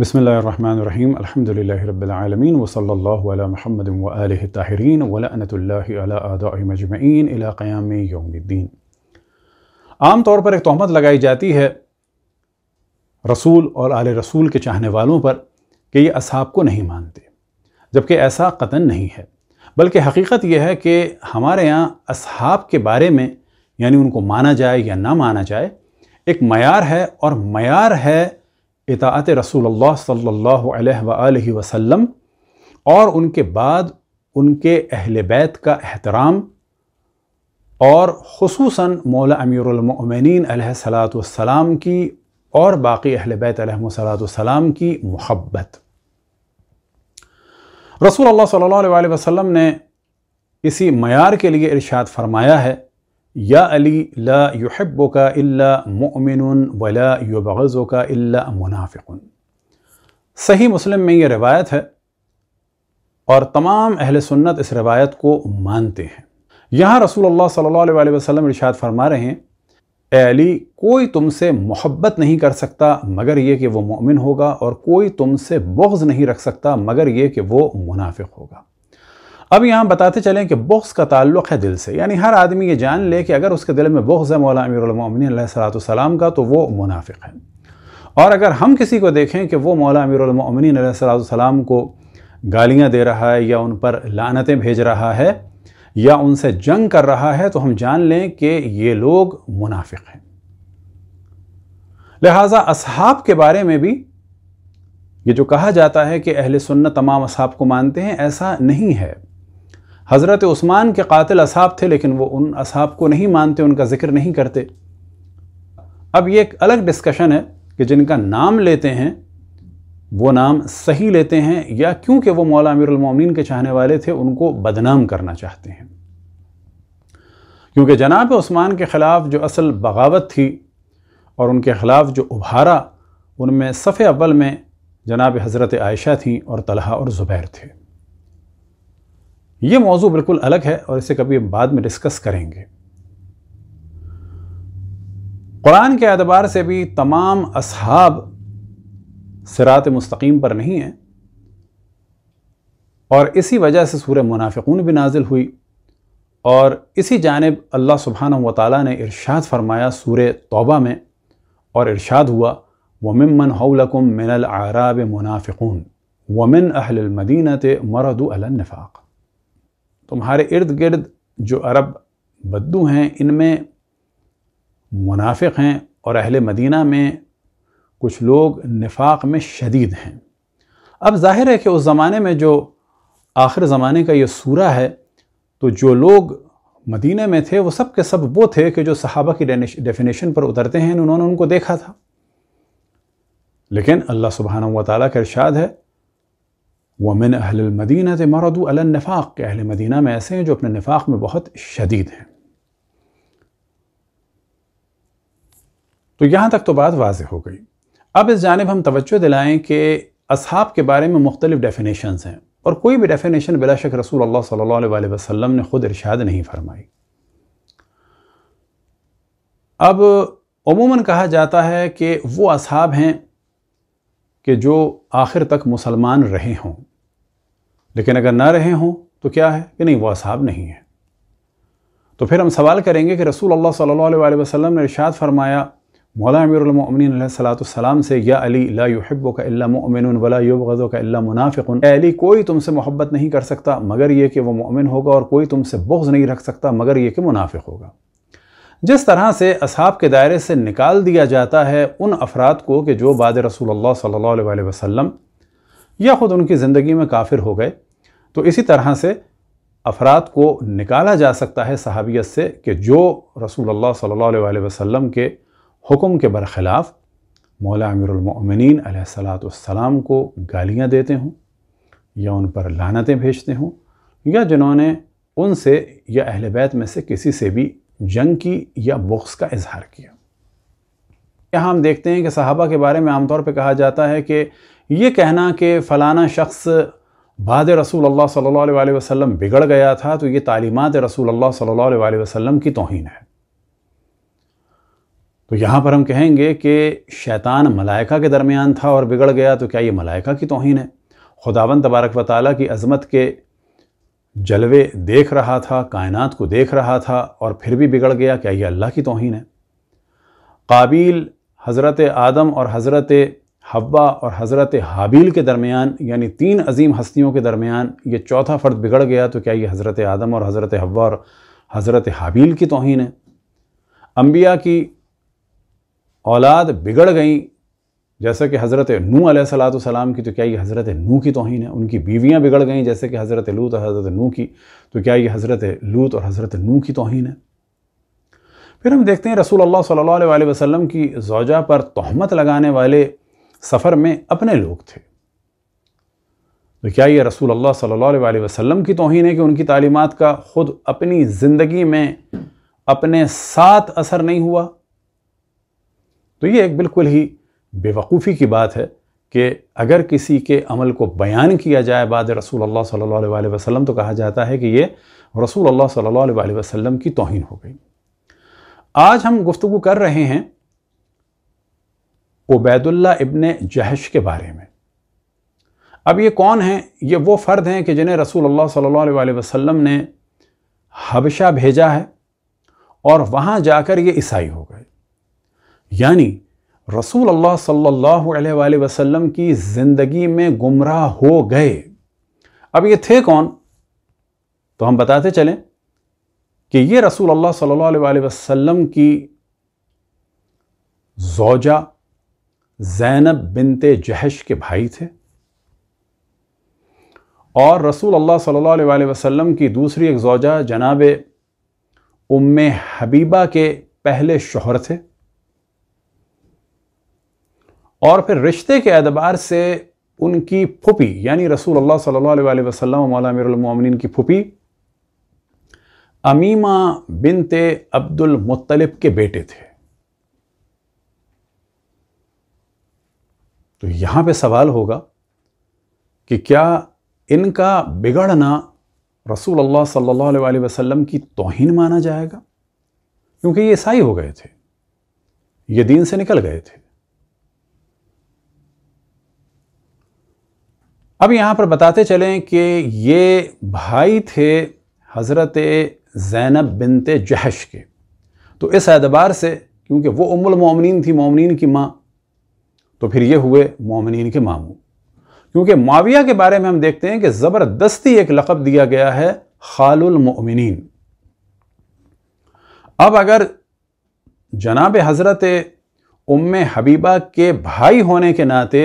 बसमीम् अल्हम्दुलिल्लाहि वसल्लल्लाहु अला महमद व आलिहि ताहिरीन वलानतुल्लाहि आम तौर पर एक तहमत लगाई जाती है रसूल और आल रसूल के चाहने वालों पर कि ये असहाब को नहीं मानते जबकि ऐसा कतन नहीं है बल्कि हकीकत यह है कि हमारे यहाँ असहाब के बारे में यानी उनको माना जाए या ना माना जाए एक मैार है और मैार है इतात रसूल सल्लल्लाहु वसल्लम और उनके बाद उनके अहल बैत का एहतराम और खसूस मौला अमीरमिन सलाम की और बाकी अहल बैत सलाम की मोहब्बत रसूल अल्लाह सल्लल्लाहु अलैहि वसल्लम ने इसी मैार के लिए इरशाद फरमाया है या अली ला युहबो का अल्ला ममिन वला युबज़ो का अल्ला मुनाफ़िक सही मुस्लिम में ये रिवायत है और तमाम अहल सुन्नत इस रिवायत को मानते हैं यहाँ रसूल सल्लल्लाहु अलैहि वसल्लम इरशाद फरमा रहे हैं अली कोई तुमसे मोहब्बत नहीं कर सकता मगर ये कि वो मोमिन होगा और कोई तुमसे बुग्ज़ नहीं रख सकता मगर ये कि वो मुनाफिक होगा अब यहाँ बताते चलें कि बोस का ताल्लुक है दिल से यानी हर आदमी ये जान ले कि अगर उसके दिल में बोस है मौला अमीरमिन सलाम का तो वो मुनाफिक है और अगर हम किसी को देखें कि वो मौला अमीरमिन सलाम को गालियाँ दे रहा है या उन पर लानतें भेज रहा है या उनसे जंग कर रहा है तो हम जान लें कि ये लोग मुनाफिक हैं लिहाजा असहाब के बारे में भी ये जो कहा जाता है कि अहल सुन्नत तमाम असहाब को मानते हैं ऐसा नहीं है हज़रत उस्मान के कातिल असाब थे लेकिन वो उन असाब को नहीं मानते उनका ज़िक्र नहीं करते अब ये एक अलग डिस्कशन है कि जिनका नाम लेते हैं वो नाम सही लेते हैं या क्योंकि वो मौला अमीरमिन के चाहने वाले थे उनको बदनाम करना चाहते हैं क्योंकि जनाब उस्मान के ख़िलाफ़ जो असल बगावत थी और उनके ख़िलाफ़ जो उभारा उनमें सफ़े अव्वल में जनाब हज़रत आयशा थी और तलहा और ज़ुबैर थे ये मौजू बिल्कुल अलग है और इसे कभी हम बाद में डिस्कस करेंगे कुरान के अतबार से भी तमाम असहाब सिरात मुस्तकीम पर नहीं हैं और इसी वजह से सूर मुनाफिकून भी नाजिल हुई और इसी जानब अल्लाह सुबहाना व ताली ने इरशाद फरमाया सूर तौबा में और इरशाद हुआ वमिन मन हौलकुम मिनल आराब मुनाफिकून वमिन अहलमदीनत मरद तुम्हारे इर्द गिर्द जो अरब बद्दू हैं इनमें मुनाफिक हैं और अहले मदीना में कुछ लोग निफाक में शदीद हैं अब जाहिर है कि उस ज़माने में जो आखिर ज़माने का ये सूरा है तो जो लोग मदीने में थे वो सब के सब वो थे कि जो सहाबा की डेफिनेशन पर उतरते हैं उन्होंने उनको देखा था लेकिन अल्लाह सुबहाना व का इरशाद है वमिन अहल मदीना मरद अलनफाक के अहल मदीना में ऐसे हैं जो अपने नफाक में बहुत शदीद हैं तो यहाँ तक तो बात वाज हो गई अब इस जानब हम तवज्जो दिलाएं कि असहाब के बारे में मुख्तलिफ डेफिनेशन हैं और कोई भी डेफिनेशन बिलाशक रसूल अल्लाह सल्लल्लाहु अलैहि वसल्लम ने ख़ुद इरशाद नहीं फरमाई अब उमूमन कहा जाता है कि वो असहाब हैं कि जो आखिर तक मुसलमान रहे हों लेकिन अगर ना रहे हों तो क्या है कि नहीं वह असहाब नहीं है तो फिर हम सवाल करेंगे कि रसूल अल्लाह सल्लल्लाहु अलैहि वसल्लम ने इरशाद फरमाया मौला अमीरमिन सलाम से या अली ला का अल्ला वला का अल्ला अली कोई तुमसे मोहब्बत नहीं कर सकता मगर ये कि वह मोमिन होगा और कोई तुमसे बुग्ज़ नहीं रख सकता मगर ये कि मुनाफिक होगा जिस तरह से असाब के दायरे से निकाल दिया जाता है उन अफराद को कि जो बाद रसूल सल्ला वसम या ख़ुद उनकी ज़िंदगी में काफिर हो गए तो इसी तरह से अफराद को निकाला जा सकता है सहाबियत से कि जो रसूल सल्ला वसम के हुक्म के बरखिलाफ़ मौला अमीरमिन सलाम को गालियाँ देते हों या उन पर लानतें भेजते हों या जिन्होंने उनसे या अहल बैत में से किसी से भी जंग की या बुक्स का इजहार किया यहाँ हम देखते हैं कि सहाबा के बारे में आमतौर पर कहा जाता है कि ये कहना कि फ़लाना शख्स बाद रसूल अल्लाह सल्लल्लाहु अलैहि वसल्लम बिगड़ गया था तो ये तालीमत रसूल अल्लाह सल्लल्लाहु अलैहि वसल्लम की तोहन है तो यहाँ पर हम कहेंगे कि शैतान मलाइका के दरमियान था और बिगड़ गया तो क्या ये मलाइका की तोहन है खुदावन तबारक वाली की अज़मत के जलवे देख रहा था कायनात को देख रहा था और फिर भी बिगड़ गया क्या यह अल्लाह की तोहन है काबिल हज़रत आदम और हज़रत हब्बा और हज़रत हाबील के दरमियान यानी तीन अजीम हस्तियों के दरमियान ये चौथा फ़र्द बिगड़ गया तो क्या ये हज़रत आदम और हज़रत हवा और हज़रत हाबील की तोहन है अम्बिया की औलाद बिगड़ गई जैसे कि हज़रत नू सलाम की तो क्या ये हज़रत नू की तोहन है उनकी बीवियाँ बिगड़ गईं जैसे कि हज़रत लूत और हज़रत नू की तो क्या ये हज़रत लूत और हज़रत नू की तोहन है फिर हम देखते हैं रसूल अल्लाह सल्ला वसलम की जौजा पर तहमत लगाने वाले सफ़र में अपने लोग थे तो क्या ये रसूल अल्लाह सल्ला वसलम की तोहन है कि उनकी तालीमत का ख़ुद अपनी ज़िंदगी में अपने साथ असर नहीं हुआ तो ये एक बिल्कुल ही बेवकूफ़ी की बात है कि अगर किसी के अमल को बयान किया जाए बाद रसूल अल्लाह सल्लल्लाहु अलैहि वसल्लम तो कहा जाता है कि ये रसूल अल्लाह सल्लल्लाहु अलैहि वसल्लम की तोहन हो गई आज हम गुफ्तु कर रहे हैं उबैदुल्ला इबन जहश के बारे में अब ये कौन हैं ये वो फ़र्द हैं कि जिन्हें रसूल अल्लाह सल्लल्लाहु अलैहि वसल्लम ने हबशा भेजा है और वहाँ जाकर ये ईसाई हो गए यानी रसूल अल्लाह सल्लल्लाहु अलैहि वसल्लम की ज़िंदगी में गुमराह हो गए अब ये थे कौन तो हम बताते चलें कि ये रसूल अल्लाह सल्लल्लाहु अलैहि वसल्लम की जोजा जैनब बिनते जहश के भाई थे और रसूल अल्लाह सल्लल्लाहु अलैहि वसल्लम की दूसरी एक जोजा जनाब उम हबीबा के पहले शोहर थे और फिर रिश्ते के एतबार से उनकी फुपी यानी रसूल अल्लाह सल्लल्लाहु अलैहि वसल्लम मौलामिन की फुपी अमीमा बिनते अब्दुल मुत्तलिब के बेटे थे तो यहाँ पे सवाल होगा कि क्या इनका बिगड़ना रसूल अल्लाह सल्लल्लाहु अलैहि वसल्लम की तोहिन माना जाएगा क्योंकि ये ईसाई हो गए थे ये दीन से निकल गए थे अब यहाँ पर बताते चलें कि ये भाई थे हज़रत ज़ैनब बिनते जहश के तो इस एतबार से क्योंकि वो उमुल मोमिन थी मोमिन की माँ तो फिर ये हुए मोमिन के मामू क्योंकि माविया के बारे में हम देखते हैं कि ज़बरदस्ती एक लक़ब दिया गया है ख़ालमिन अब अगर जनाब हज़रत उम हबीबा के भाई होने के नाते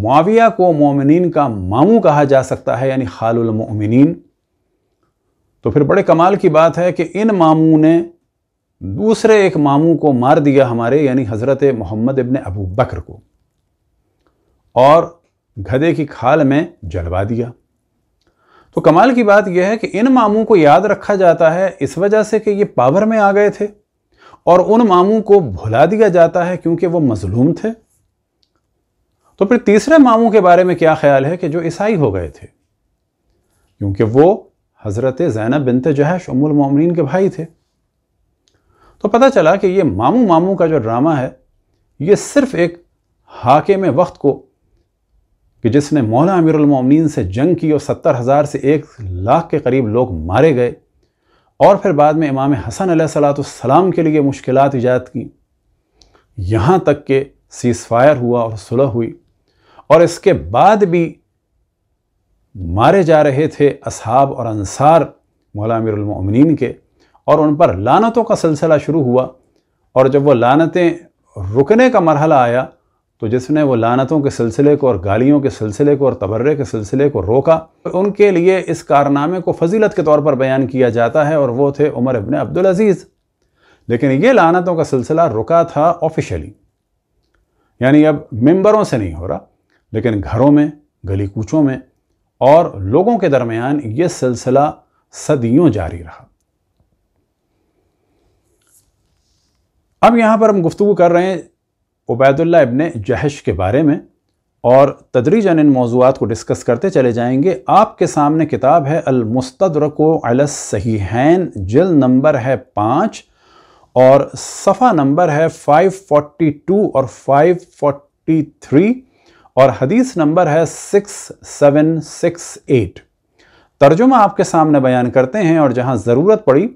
माविया को मोमिन का मामू कहा जा सकता है यानी खालमिन तो फिर बड़े कमाल की बात है कि इन मामू ने दूसरे एक मामू को मार दिया हमारे यानी हज़रत मोहम्मद इबन अबू बकर को और गधे की खाल में जलवा दिया तो कमाल की बात यह है कि इन मामू को याद रखा जाता है इस वजह से कि ये पावर में आ गए थे और उन मामू को भुला दिया जाता है क्योंकि वो मजलूम थे तो फिर तीसरे मामू के बारे में क्या ख्याल है कि जो ईसाई हो गए थे क्योंकि वो हज़रत जैनब बिनत जहैश उमुलमोमिन के भाई थे तो पता चला कि ये मामू मामू का जो ड्रामा है ये सिर्फ एक हाके में वक्त को कि जिसने मौला अमीरमिन से जंग की और सत्तर हज़ार से एक लाख के करीब लोग मारे गए और फिर बाद में इमाम हसन सलाम के लिए मुश्किल ईजाद की यहाँ तक के सीज़ फायर हुआ और सुलह हुई और इसके बाद भी मारे जा रहे थे असहाब और अंसार अमीरमिन के और उन पर लानतों का सिलसिला शुरू हुआ और जब वो लानतें रुकने का मरहला आया तो जिसने वो लानतों के सिलसिले को और गालियों के सिलसिले को और तबर्रे के सिलसिले को रोका उनके लिए इस कारनामे को फजीलत के तौर पर बयान किया जाता है और वो थे उमर इबन अब्दुल अज़ीज़ लेकिन ये लानतों का सिलसिला रुका था ऑफिशली यानी अब मेम्बरों से नहीं हो रहा लेकिन घरों में गली कूचों में और लोगों के दरमियान ये सिलसिला सदियों जारी रहा अब यहाँ पर हम गुफ्तु कर रहे हैं उबैदुल्ला इबन जहश के बारे में और तदरीजन इन मौजूद को डिस्कस करते चले जाएंगे आपके सामने किताब है अल सही अलसहीन जिल नंबर है पाँच और सफ़ा नंबर है 542 और 543 और हदीस नंबर है सिक्स सेवन सिक्स एट तर्जुमा आपके सामने बयान करते हैं और जहाँ ज़रूरत पड़ी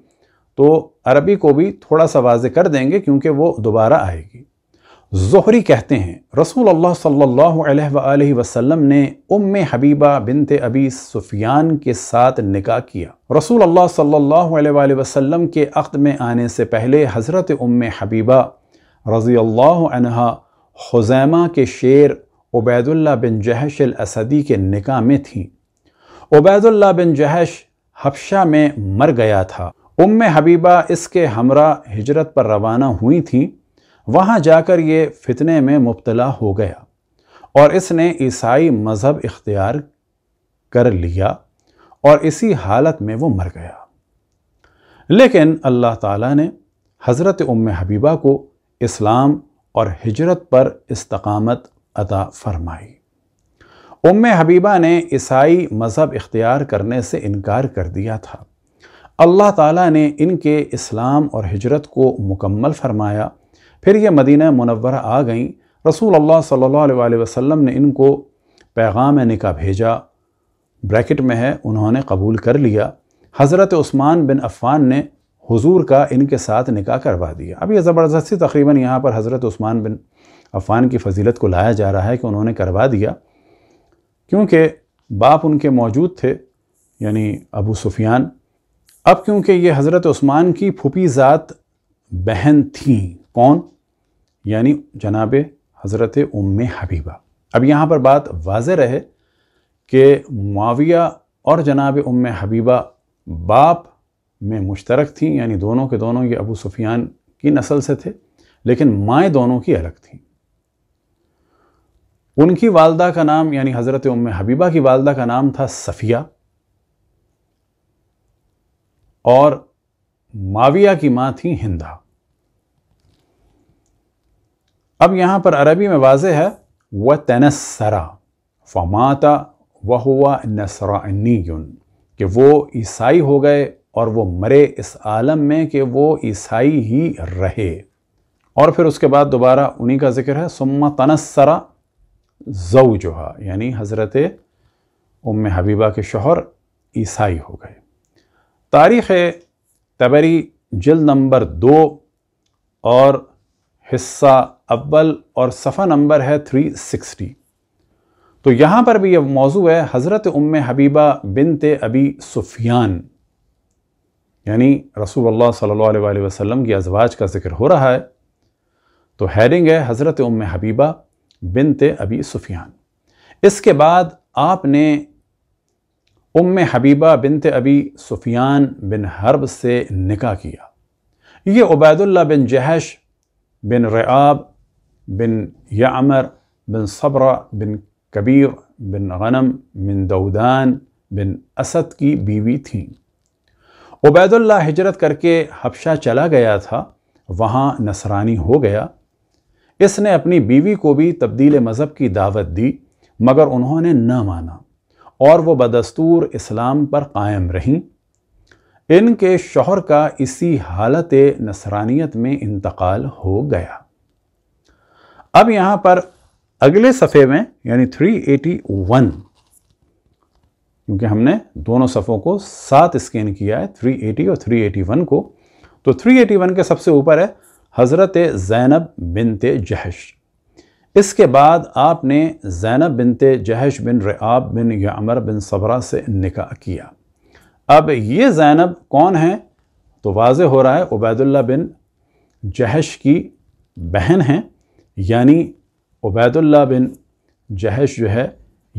तो अरबी को भी थोड़ा सा वाज कर देंगे क्योंकि वो दोबारा आएगी जोहरी कहते हैं रसूल अल्लाह सल्लल्लाहु अलैहि वसल्लम ने उम हबीबा बिनते अबी सुफियान के साथ निकाह किया रसूल अल्लाह सल्लल्लाहु अलैहि वसल्लम के अख्त में आने से पहले हज़रत उम हबीबा रज़ी अल्लाह खुजैमा के शेर उबैदुल्ला बिन जहश असदी के निकाह में थीं उबैदुल्ला बिन जहश हफ्शा में मर गया था उम हबीबा इसके हमरा हिजरत पर रवाना हुई थी वहाँ जाकर ये फितने में मुबतला हो गया और इसने ईसाई मज़हब इख्तियार कर लिया और इसी हालत में वो मर गया लेकिन अल्लाह ताला ने हज़रत उम हबीबा को इस्लाम और हिजरत पर इस्तकामत अदा फरमाई उम हबीबा ने ईसाई मज़हब इख्तियार करने से इनकार कर दिया था अल्लाह ताला ने इनके इस्लाम और हिजरत को मुकम्मल फरमाया फिर ये मदीना मुनवर आ गईं रसूल अल्लाह सल्लल्लाहु अलैहि वसल्लम ने इनको पैगाम निका भेजा ब्रैकेट में है उन्होंने कबूल कर लिया हज़रत उस्मान बिन अफ़ान ने हुजूर का इनके साथ निका करवा दिया अब ये ज़बरदस्ती तकरीबन यहाँ पर हज़रत उस्मान बिन अफ़ान की फजीलत को लाया जा रहा है कि उन्होंने करवा दिया क्योंकि बाप उनके मौजूद थे यानी अबू सुफियान अब क्योंकि ये हज़रत उस्मान की फूपी ज़ात बहन थी कौन यानी जनाब हज़रत उम हबीबा अब यहाँ पर बात वाज रहे कि माविया और जनाब उम हबीबा बाप में मुश्तरक थी यानी दोनों के दोनों ये अबू सुफियान की नस्ल से थे लेकिन माएँ दोनों की अलग थीं उनकी वालदा का नाम यानी हज़रत उम्म हबीबा की वालदा का नाम था सफ़िया और माविया की माँ थी हिंदा अब यहाँ पर अरबी में वाजे है व तनसरा फमाता व हुआ नसरानी कि वो ईसाई हो गए और वो मरे इस आलम में कि वो ईसाई ही रहे और फिर उसके बाद दोबारा उन्हीं का जिक्र है सुम्मा तनसरा है यानी हज़रत उम हबीबा के शोहर ईसाई हो गए तारीख़ तबरी जल नंबर दो और हिस्सा अव्वल और सफ़ा नंबर है थ्री सिक्सटी तो यहाँ पर भी यह मौजू है हज़रत उम हबीबा बिनते अबी सुफियान यानी रसूल सल्ला अलैहि की अजवाज का जिक्र हो रहा है तो हैडिंग है हज़रत उम हबीबा बिनते अबी सुफियान इसके बाद आपने उम हबीबा बिनते अबी सुफियान बिन हर्ब से निका किया ये उबैदुल्ला बिन जहश बिन रयाब बिन यामर बिन सबरा बिन कबीर बिन गनम बिन दौदान बिन असद की बीवी थीं उबैदुल्ला हिजरत करके हबशा चला गया था वहाँ नसरानी हो गया इसने अपनी बीवी को भी तब्दील मज़हब की दावत दी मगर उन्होंने न माना और वो बदस्तूर इस्लाम पर कायम रहीं इनके शोहर का इसी हालत नसरानियत में इंतकाल हो गया अब यहाँ पर अगले सफ़े में यानी 381 क्योंकि हमने दोनों सफ़ों को साथ स्कैन किया है 380 और 381 को तो 381 के सबसे ऊपर है हज़रत ज़ैनब बिनते जहश इसके बाद आपने ज़ैनब बिनते जहश बिन रआब बिन यामर बिन सबरा से निकाह किया अब ये ज़ैनब कौन है तो वाज हो रहा है उबैदुल्ला बिन जहश की बहन हैं यानी उबैदुल्ला बिन जहश जो है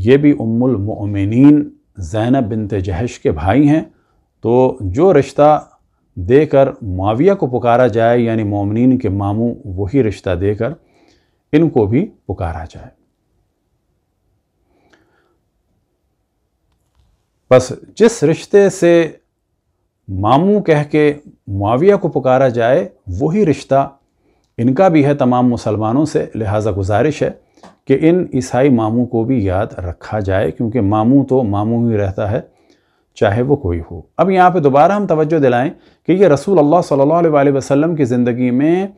ये भी उमुलमिन ज़ैनब बिनते जहश के भाई हैं तो जो रिश्ता देकर माविया को पुकारा जाए यानी मोमिन के मामू वही रिश्ता देकर इनको भी पुकारा जाए बस जिस रिश्ते से मामू कह के माविया को पुकारा जाए वही रिश्ता इनका भी है तमाम मुसलमानों से लिहाजा गुजारिश है कि इन ईसाई मामू को भी याद रखा जाए क्योंकि मामू तो मामू ही रहता है चाहे वो कोई हो अब यहाँ पे दोबारा हम तवज्जो दिलाएं कि ये रसूल अल्लाह सल्लल्लाहु अलैहि वसल्लम की ज़िंदगी में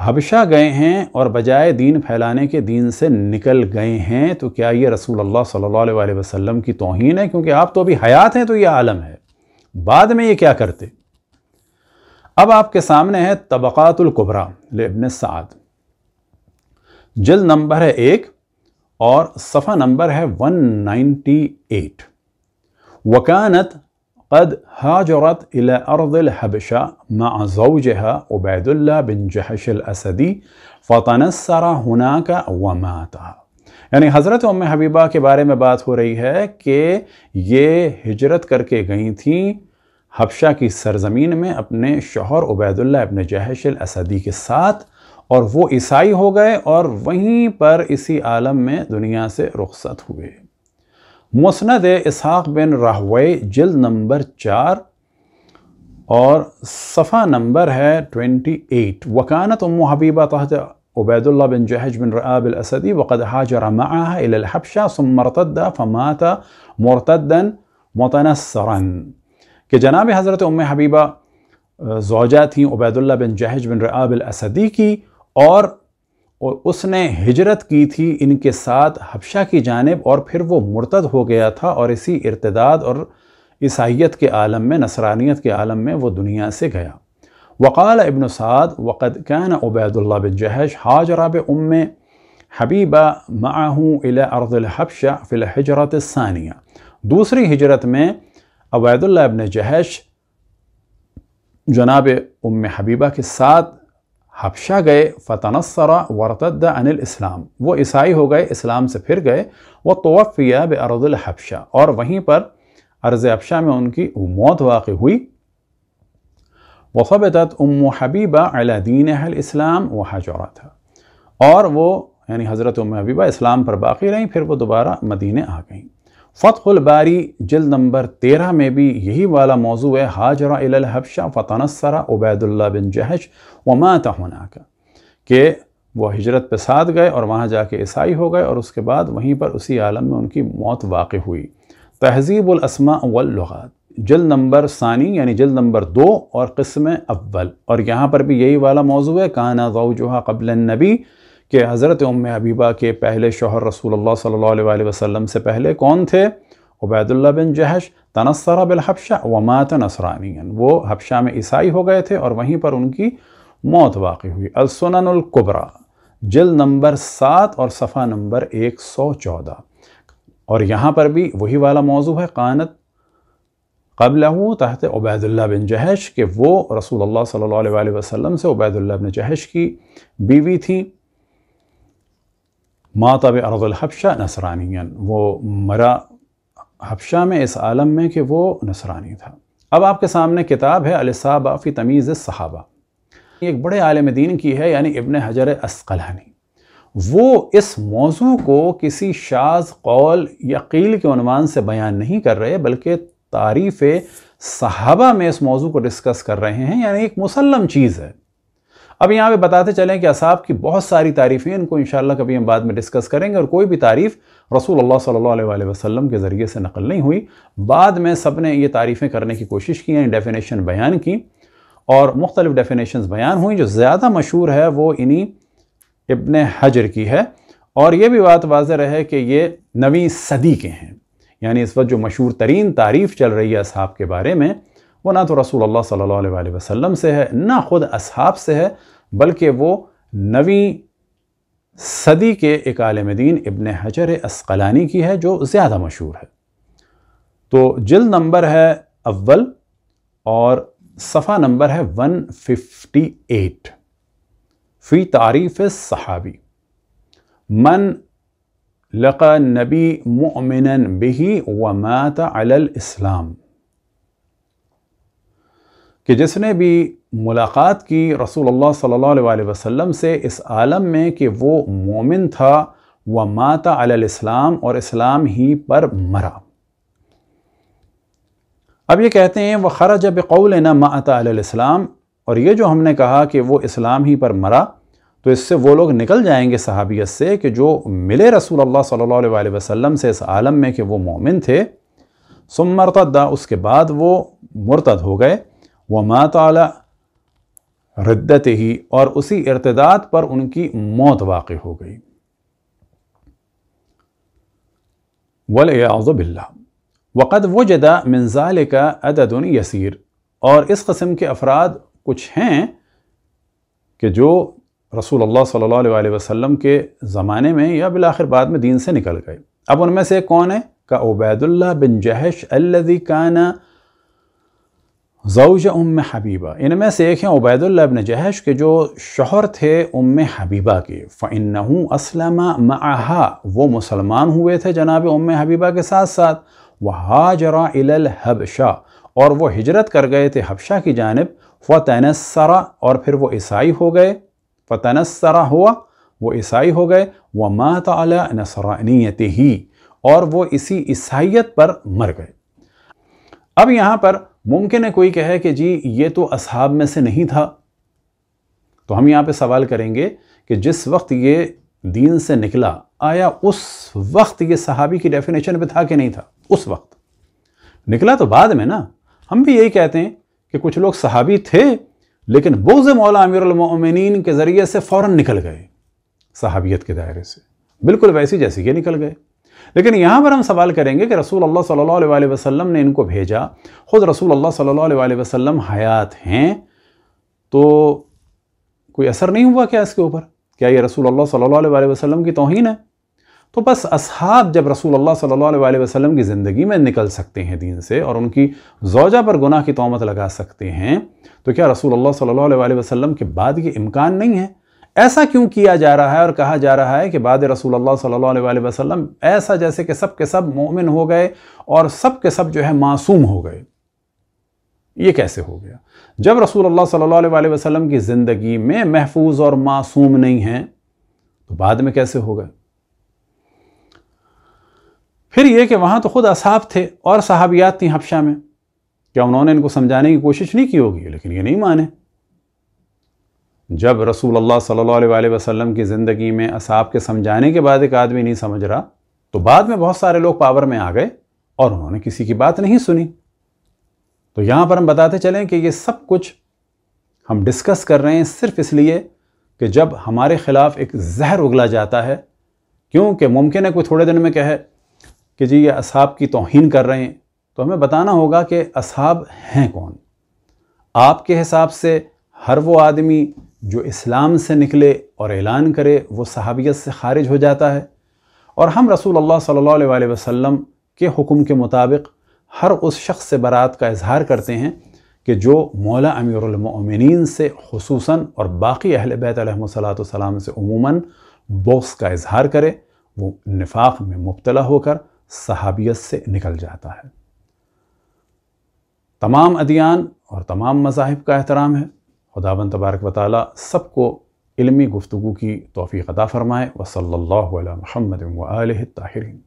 हबशा गए हैं और बजाय दीन फैलाने के दीन से निकल गए हैं तो क्या ये रसूल अल्लाह सल्लल्लाहु अलैहि वसल्लम की तोहन है क्योंकि आप तो अभी हयात हैं तो ये आलम है बाद में ये क्या करते अब आपके सामने है तबक़ातुल्कुबरा लेबन साद जल्द नंबर है एक और सफ़ा नंबर है वन एट वकानत कद हाजरत مع زوجها عبيد الله بن جحش الأسدي हना का ومات यानी हज़रत उम हबीबा के बारे में बात हो रही है कि ये हिजरत करके गई थी हबशा की सरजमीन में अपने शोहर उबैदुल्ला इबन जहशल असदी के साथ और वो ईसाई हो गए और वहीं पर इसी आलम में दुनिया से रुखसत हुए मुस्ंद इसहाक बिन राहवे जल्द नंबर चार और सफ़ा नंबर है 28 वकानत अम हबीबा तहत عبيد بن جهج بن رآب الأسدي وقد هاجر معها إلى الحبشة ثم ارتد فمات مرتدا متنصرا कि जनाब हज़रत उम हबीबा जोजा थी उबैदुल्ला बिन जहज बिन रआब असदी की और और उसने हिजरत की थी इनके साथ हबशा की जानब और फिर वो मुर्तद हो गया था और इसी इर्तदाद और ईसाइत के आलम में नसरानियत के आलम में वो दुनिया से गया वक़ाल इबन साद वक़द कैन उबैदुल्ला बिन जहश हाजराब उम हबीबा माहू इला अर्दलहबशा फ़िल हजरत सानिया दूसरी हजरत में अबैदुल्ला इबन जहैश जनाब उम हबीबा के साथ हबशा गए फ़तनसरा वरतद अनिल इस्लाम वो ईसाई हो गए इस्लाम से फिर गए वह तोफ़िया बरदुल हबशा और वहीं पर अर्ज़ हबशा में उनकी मौत वाक़ हुई वसबत उम हबीबा अलादीन इस्लाम व हजौरा था और वो यानी हज़रत उम हबीबा इस्लाम पर बाकी रहीं फिर वो दोबारा मदीने आ गईं बारी जल नंबर तेरह में भी यही वाला मौजू है हाजरा हबशा फ़तनसरा उबैदुल्ला बिन जहश माता होना का कि वह हजरत पे साथ गए और वहाँ जाके ईसाई हो गए और उसके बाद वहीं पर उसी आलम में उनकी मौत वाक़ हुई तहजीबुलसमा वलुत जल नंबर सानी यानी जल नंबर दो और कस्म अव्वल और यहाँ पर भी यही वाला मौजू है काना जोहा कबल नबी कि हज़रत उम हबीबा के पहले शोहर रसूल सल्ला वसम से पहले कौन थे उबैदुल्ला बिन जहश तनसरा बिलहबशा वमात नसरानियन वो हफशा में ईसाई हो गए थे और वहीं पर उनकी मौत वाक़ हुई अलसनकुबरा जल नंबर सात और सफ़ा नंबर एक सौ चौदह और यहाँ पर भी वही वाला मौजू है कानत कबल तहत उबैदुल्ला बिन जहश के वो रसूल सल्ला वसम से उबैदुल्ला बिन जहश की बीवी थी मातब हफशा नसरानियन वो मरा हफशा में इस आलम में कि वो नसरानी था अब आपके सामने किताब है अलसाबा फ़ी तमीज़ सहाबा एक बड़े आलम दीन की है यानी इबन हजर असकलानी वो इस मौजू को किसी शाज कौल या कील के अनुमान से बयान नहीं कर रहे बल्कि तारीफ़ सहाबा में इस मौजू को डिस्कस कर रहे हैं यानी एक मुसलम चीज़ है अब यहाँ पे बताते चलें कि असाब की बहुत सारी तारीफ़ें इनको इन कभी हम बाद में डिस्कस करेंगे और कोई भी तारीफ़ रसूल अल्लाह सल्ला वसलम के ज़रिए से नकल नहीं हुई बाद में सब ने ये तारीफ़ें करने की कोशिश की हैं डेफिनेशन बयान की और मुख्तलिफ़ डेफिनेशन बयान हुई जो ज़्यादा मशहूर है वो इन्हीं इबन हजर की है और ये भी बात वाज़ रहे कि ये नवी सदी के हैं यानी इस वक्त जो मशहूर तरीन तारीफ़ चल रही है असाब के बारे में ना तो रसूल अल्लाह सल्लल्लाहु अलैहि वसल्लम से है ना ख़ुद असहाब से है बल्कि वो नवी सदी के एक आलम दीन इबन हजर असकलानी की है जो ज़्यादा मशहूर है तो जिल्द नंबर है अव्वल और सफ़ा नंबर है 158 फ़ी तारीफ़ सहाबी मन लक़ा नबी मुमिन बिही व मात अलल इस्लाम कि जिसने भी मुलाकात की रसूल अल्लाह सल्लल्लाहु अलैहि वसल्लम से इस आलम में कि वो मोमिन था व माता अलैहिस्सलाम और इस्लाम ही पर मरा अब ये कहते हैं वह जब कौल ना माता अलैहिस्सलाम और ये जो हमने कहा कि वो इस्लाम ही पर मरा तो इससे वो लोग निकल जाएंगे सहाबियत से कि जो मिले रसूल अल्लाह सल्लल्लाहु अलैहि वसल्लम से इस आलम में कि वो मोमिन थे सुम उसके बाद वो मुरतद हो गए व माताला रद्दत ही और उसी इर्तदाद पर उनकी मौत वाक़ हो गई वलयाज़बिल्ला वक़द जदा मिनजाल का अददन यसीर और इस कस्म के अफराद कुछ हैं कि जो रसूल अल्लाह सल्लल्लाहु अलैहि वसल्लम के ज़माने में या बिल आखिर बाद में दीन से निकल गए अब उनमें से कौन है का उबैदुल्ला बिन जहश अल्लज़ी काना ज़ऊज उम हबीबा इनमें से एक हैं उबैदुल्ला जहश के जो शोहर थे उम हबीबा के फ़िन असलमा महा वो मुसलमान हुए थे जनाब उम हबीबा के साथ साथ वह हबशा और वह हजरत कर गए थे हबशा की जानब फ़तनसरा और फिर वह ईसाई हो गए फ़तनसरा हुआ वो ईसाई हो गए व मात नसरानीत ही और वो इसी ईसाइत पर मर गए अब यहाँ पर मुमकिन है कोई कहे कि जी ये तो असहाब में से नहीं था तो हम यहाँ पे सवाल करेंगे कि जिस वक्त ये दीन से निकला आया उस वक्त ये सहाबी की डेफिनेशन पे था कि नहीं था उस वक्त निकला तो बाद में ना हम भी यही कहते हैं कि कुछ लोग सहाबी थे लेकिन बोज मौला अमीरमिन के ज़रिए से फ़ौर निकल गए सहाबियत के दायरे से बिल्कुल वैसी जैसी ये निकल गए लेकिन यहाँ पर हम सवाल करेंगे कि रसूल अल्लाह सल्लल्लाहु अलैहि वसल्लम ने इनको भेजा ख़ुद रसूल अल्लाह सल्लल्लाहु अलैहि वसल्लम हयात हैं तो कोई असर नहीं हुआ क्या इसके ऊपर क्या ये रसूल अल्लाह सल्लल्लाहु अलैहि वसल्लम की तोहन है तो बस असहाब जब रसूल अल्लाह सल्लल्लाहु अलैहि वसल्लम की ज़िंदगी में निकल सकते हैं दीन से और उनकी जोजा पर गुनाह की तोमत लगा सकते हैं तो क्या रसूल अल्लाह सल्लल्लाहु अलैहि वसल्लम के बाद ये इम्कान नहीं है ऐसा क्यों किया जा रहा है और कहा जा रहा है कि बाद रसूल सल्लल्लाहु अलैहि वसल्लम ऐसा जैसे कि सब के सब मोमिन हो गए और सब के सब जो है मासूम हो गए ये कैसे हो गया जब रसूल सल्लल्लाहु अलैहि वसल्लम की ज़िंदगी में महफूज और मासूम नहीं हैं तो बाद में कैसे हो गए फिर ये कि वहाँ तो ख़ुद असाब थे और सहाबियात थी हफ्शा में क्या उन्होंने इनको समझाने की कोशिश नहीं की होगी लेकिन ये नहीं माने जब रसूल अल्लाह सल्लल्लाहु अलैहि वसल्लम की ज़िंदगी में असाब के समझाने के बाद एक आदमी नहीं समझ रहा तो बाद में बहुत सारे लोग पावर में आ गए और उन्होंने किसी की बात नहीं सुनी तो यहाँ पर हम बताते चलें कि ये सब कुछ हम डिस्कस कर रहे हैं सिर्फ इसलिए कि जब हमारे ख़िलाफ़ एक जहर उगला जाता है क्योंकि मुमकिन है कोई थोड़े दिन में कहे कि जी ये असाब की तोहन कर रहे हैं तो हमें बताना होगा कि असाब हैं कौन आपके हिसाब से हर वो आदमी जो इस्लाम से निकले और ऐलान करे वो सहाबियत से खारिज हो जाता है और हम रसूल अल्लाह सल्लल्लाहु अलैहि वसल्लम के हुक्म के मुताबिक हर उस शख्स से बरात का इजहार करते हैं कि जो मौला अमीरमिन से खसूस और बाकी अहल बैतलाम से उमूमा बोस का इजहार करे वो निफाक में मुबतला होकर सहाबियत से निकल जाता है तमाम अदियान और तमाम मजाहब का एहतराम है खुदाबंद तबारक वाली सबको इलमी गुफ्तु की तोफ़ी अदा फ़रमाए वसल्ला महमद वाल ताहरीन